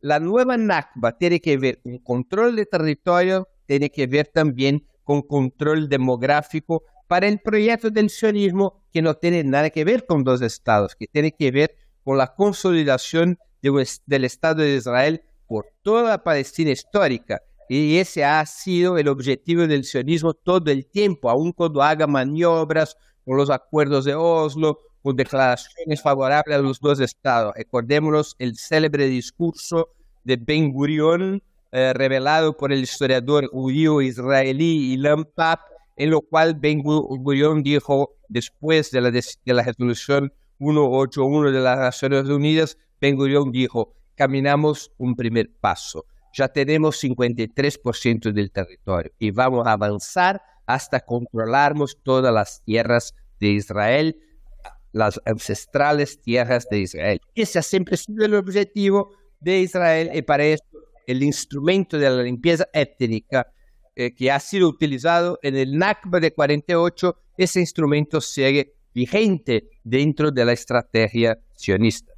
la nueva NACBA tiene que ver con control de territorio, tiene que ver también con control demográfico para el proyecto del sionismo que no tiene nada que ver con dos estados, que tiene que ver con la consolidación del Estado de Israel por toda la Palestina histórica. Y ese ha sido el objetivo del sionismo todo el tiempo, aun cuando haga maniobras con los acuerdos de Oslo, con declaraciones favorables a los dos estados. Recordémonos el célebre discurso de Ben Gurion, eh, revelado por el historiador judío israelí Ilan Pap, en lo cual Ben Gurion dijo, después de la, de la resolución 181 de las Naciones Unidas, Ben Gurion dijo, caminamos un primer paso. Ya tenemos 53% del territorio y vamos a avanzar hasta controlarnos todas las tierras de Israel las ancestrales tierras de Israel. Ese ha siempre sido el objetivo de Israel y para esto el instrumento de la limpieza étnica eh, que ha sido utilizado en el Nakba de 48, ese instrumento sigue vigente dentro de la estrategia sionista.